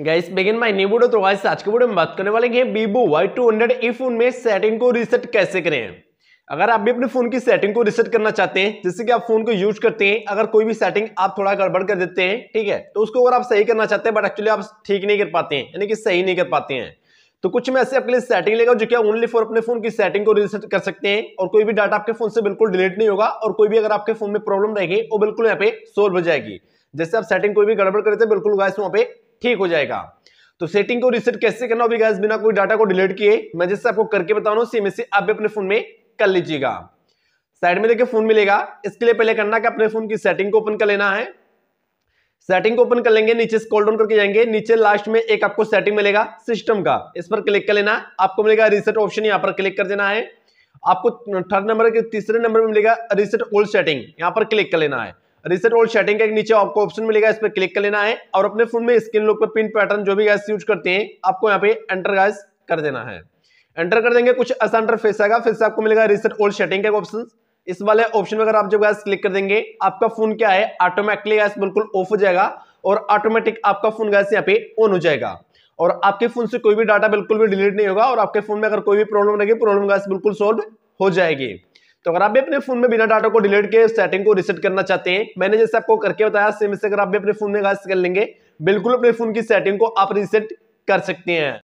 guys begin my new video तो guys आज के वीडियो में बात करने वाले हैं Vivo Y two hundred E phone में सेटिंग को रीसेट कैसे करें अगर आप भी अपने फोन की सेटिंग को रीसेट करना चाहते हैं जैसे कि आप फोन को यूज करते हैं अगर कोई भी सेटिंग आप थोड़ा गड़बड़ कर देते हैं ठीक है तो उसको अगर आप सही करना चाहते हैं बट एक्चुअली आप ठीक नहीं कर पाते हैं यानी कि सही नहीं कर पाते हैं तो कुछ मैं ऐसे आपके लिए सेटिंग लेगा जो कि आप ओनली फॉर अपने फोन की सेटिंग को रीसेट कर सकते हैं और कोई भी डाटा आपके फोन से बिल्कुल डिलीट नहीं होगा और कोई भी अगर आपके फोन में प्रॉब्लम रहेगी वो बिल्कुल यहाँ पे सोल्व हो जाएगी जैसे आप सेटिंग कोई भी गड़बड़ करते हैं बिल्कुल गाइस वहाँ पे ठीक हो जाएगा तो सेटिंग को रिसेट कैसे करना अभी गैस बिना कोई डाटा को डिलीट किए मैं जैसे आपको करके बता रहा हूँ सेम आप भी अपने फोन में कर लीजिएगा साइड में देखिए फोन मिलेगा इसके लिए पहले करना कि अपने फोन की सेटिंग को ओपन कर लेना है सेटिंग को ओपन कर लेंगे नीचे स्कॉल डाउन करके जाएंगे नीचे लास्ट में एक आपको सेटिंग मिलेगा सिस्टम का इस पर क्लिक कर लेना आपको मिलेगा रिसेट ऑप्शन यहाँ पर क्लिक कर देना है आपको थर्ड नंबर के तीसरे नंबर में मिलेगा रिसेट ओल्ड सेटिंग यहाँ पर क्लिक कर लेना है रिसेट और सेटिंग के नीचे आपको ऑप्शन मिलेगा इस पर क्लिक कर लेना है और अपने फोन में स्क्रीन लोक पर पिन पैटर्न जो भी गैस यूज करते हैं आपको यहाँ पे एंटर गैस कर देना है एंटर कर देंगे कुछ ऐसा एंटर फेस आएगा फिर से आपको मिलेगा रिसेट और सेटिंग का ऑप्शन इस वाले ऑप्शन में अगर आप जो गैस क्लिक कर देंगे आपका फोन क्या है ऑटोमेटिकली गैस बिल्कुल ऑफ हो जाएगा और ऑटोमेटिक आपका फोन गैस यहाँ पे ऑन हो जाएगा और आपके फोन से कोई भी डाटा बिल्कुल भी डिलीट नहीं होगा और आपके फोन में अगर कोई भी प्रॉब्लम रहेगी प्रॉब्लम गैस बिल्कुल सोल्व हो जाएगी तो अगर आप भी अपने फोन में बिना डाटा को डिलीट के सेटिंग को रिसेट करना चाहते हैं मैंने जैसे आपको करके बताया सेम से अगर आप भी अपने फोन में गाइस कर लेंगे बिल्कुल अपने फोन की सेटिंग को आप रिसेट कर सकते हैं